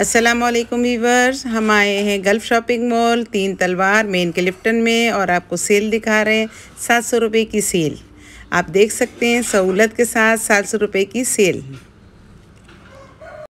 Aslam viewers हम आए हैं गल्फ शॉपिंग मॉल तीन तलवार मेन के लिफ्टन में और आपको सेल दिखा रहे हैं सात सौ रुपये की सेल आप देख सकते हैं सहूलत के साथ सात सौ रुपये की सेल